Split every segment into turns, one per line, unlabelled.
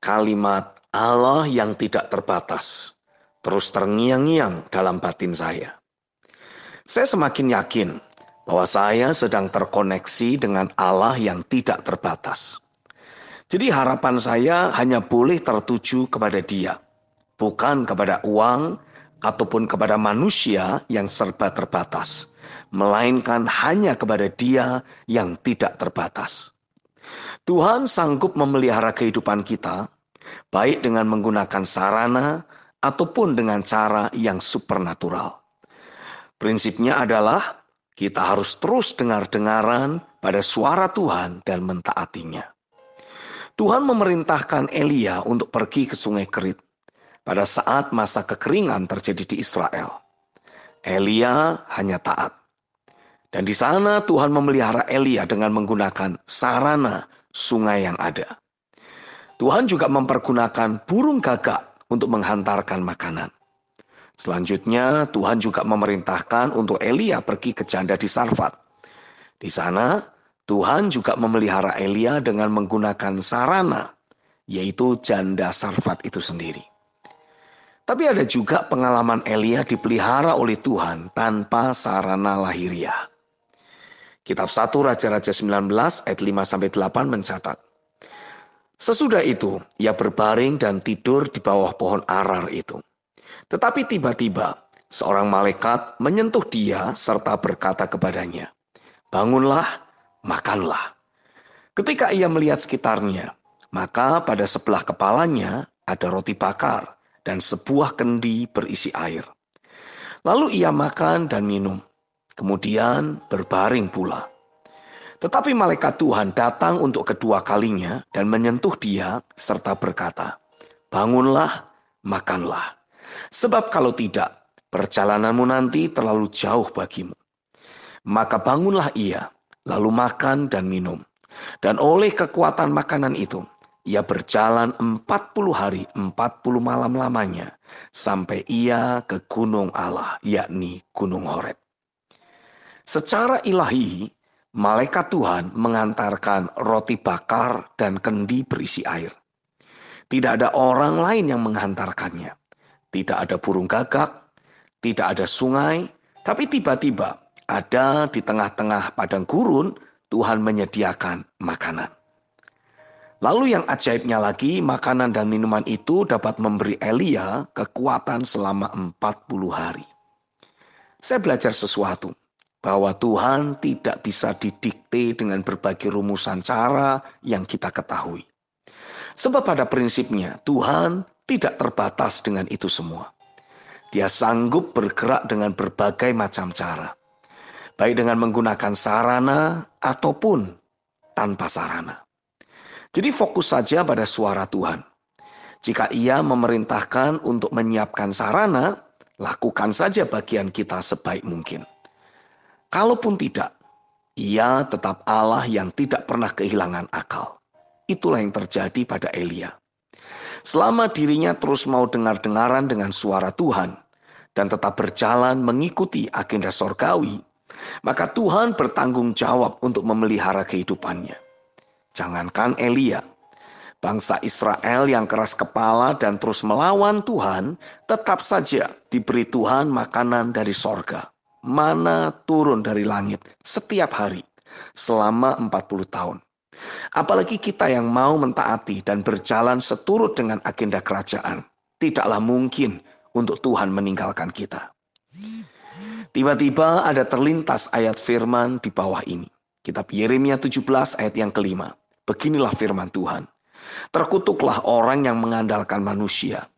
kalimat Allah yang tidak terbatas terus terngiang-ngiang dalam batin saya. Saya semakin yakin bahwa saya sedang terkoneksi dengan Allah yang tidak terbatas. Jadi harapan saya hanya boleh tertuju kepada Dia, bukan kepada uang ataupun kepada manusia yang serba terbatas, melainkan hanya kepada Dia yang tidak terbatas. Tuhan sanggup memelihara kehidupan kita, baik dengan menggunakan sarana ataupun dengan cara yang supernatural. Prinsipnya adalah kita harus terus dengar-dengaran pada suara Tuhan dan mentaatinya. Tuhan memerintahkan Elia untuk pergi ke sungai Kerit pada saat masa kekeringan terjadi di Israel. Elia hanya taat. Dan di sana Tuhan memelihara Elia dengan menggunakan sarana sungai yang ada. Tuhan juga mempergunakan burung gagak untuk menghantarkan makanan. Selanjutnya, Tuhan juga memerintahkan untuk Elia pergi ke janda di Sarfat. Di sana, Tuhan juga memelihara Elia dengan menggunakan sarana, yaitu janda Sarfat itu sendiri. Tapi ada juga pengalaman Elia dipelihara oleh Tuhan tanpa sarana lahiriah. Kitab 1 Raja-Raja 19 ayat 5 sampai 8 mencatat. Sesudah itu, ia berbaring dan tidur di bawah pohon arar itu. Tetapi tiba-tiba, seorang malaikat menyentuh dia serta berkata kepadanya, Bangunlah, makanlah. Ketika ia melihat sekitarnya, maka pada sebelah kepalanya ada roti bakar dan sebuah kendi berisi air. Lalu ia makan dan minum kemudian berbaring pula. Tetapi malaikat Tuhan datang untuk kedua kalinya dan menyentuh dia serta berkata, "Bangunlah, makanlah. Sebab kalau tidak, perjalananmu nanti terlalu jauh bagimu." Maka bangunlah ia, lalu makan dan minum. Dan oleh kekuatan makanan itu, ia berjalan empat puluh hari empat puluh malam lamanya sampai ia ke gunung Allah yakni gunung Horeb. Secara ilahi, malaikat Tuhan mengantarkan roti bakar dan kendi berisi air. Tidak ada orang lain yang menghantarkannya. Tidak ada burung gagak, tidak ada sungai, tapi tiba-tiba ada di tengah-tengah padang gurun, Tuhan menyediakan makanan. Lalu yang ajaibnya lagi, makanan dan minuman itu dapat memberi Elia kekuatan selama 40 hari. Saya belajar sesuatu bahwa Tuhan tidak bisa didikte dengan berbagai rumusan cara yang kita ketahui. Sebab pada prinsipnya Tuhan tidak terbatas dengan itu semua. Dia sanggup bergerak dengan berbagai macam cara. Baik dengan menggunakan sarana ataupun tanpa sarana. Jadi fokus saja pada suara Tuhan. Jika ia memerintahkan untuk menyiapkan sarana, lakukan saja bagian kita sebaik mungkin. Kalaupun tidak, ia tetap Allah yang tidak pernah kehilangan akal. Itulah yang terjadi pada Elia. Selama dirinya terus mau dengar-dengaran dengan suara Tuhan dan tetap berjalan mengikuti agenda sorgawi, maka Tuhan bertanggung jawab untuk memelihara kehidupannya. Jangankan Elia, bangsa Israel yang keras kepala dan terus melawan Tuhan, tetap saja diberi Tuhan makanan dari sorga mana turun dari langit setiap hari selama 40 tahun. Apalagi kita yang mau mentaati dan berjalan seturut dengan agenda kerajaan, tidaklah mungkin untuk Tuhan meninggalkan kita. Tiba-tiba ada terlintas ayat firman di bawah ini. Kitab Yeremia 17 ayat yang kelima. Beginilah firman Tuhan. Terkutuklah orang yang mengandalkan manusia,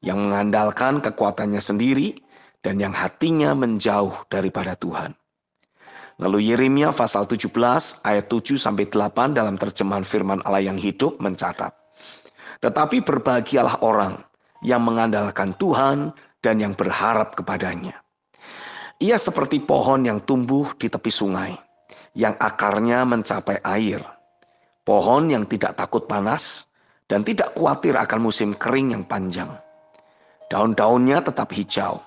yang mengandalkan kekuatannya sendiri, dan yang hatinya menjauh daripada Tuhan. Lalu Yeremia pasal 17 ayat 7 sampai 8 dalam terjemahan firman Allah yang hidup mencatat. Tetapi berbahagialah orang yang mengandalkan Tuhan dan yang berharap kepadanya. Ia seperti pohon yang tumbuh di tepi sungai, yang akarnya mencapai air. Pohon yang tidak takut panas dan tidak khawatir akan musim kering yang panjang. Daun-daunnya tetap hijau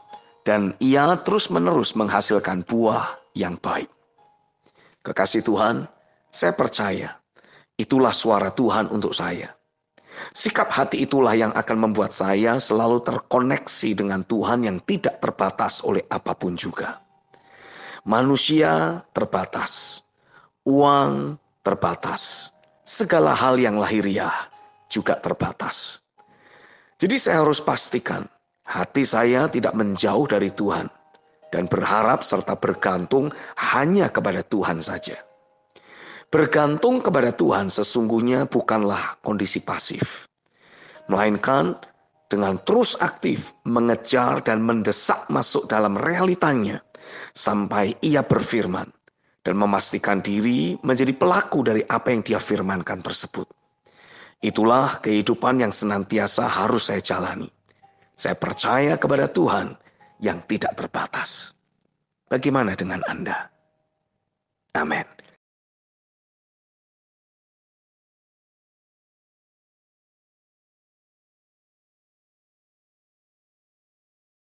dan ia terus-menerus menghasilkan buah yang baik. Kekasih Tuhan, saya percaya itulah suara Tuhan untuk saya. Sikap hati itulah yang akan membuat saya selalu terkoneksi dengan Tuhan yang tidak terbatas oleh apapun juga. Manusia terbatas, uang terbatas, segala hal yang lahiriah juga terbatas. Jadi saya harus pastikan Hati saya tidak menjauh dari Tuhan dan berharap serta bergantung hanya kepada Tuhan saja. Bergantung kepada Tuhan sesungguhnya bukanlah kondisi pasif, melainkan dengan terus aktif mengejar dan mendesak masuk dalam realitanya sampai ia berfirman dan memastikan diri menjadi pelaku dari apa yang dia firmankan tersebut. Itulah kehidupan yang senantiasa harus saya jalani. Saya percaya kepada Tuhan yang tidak terbatas. Bagaimana dengan Anda? Amin.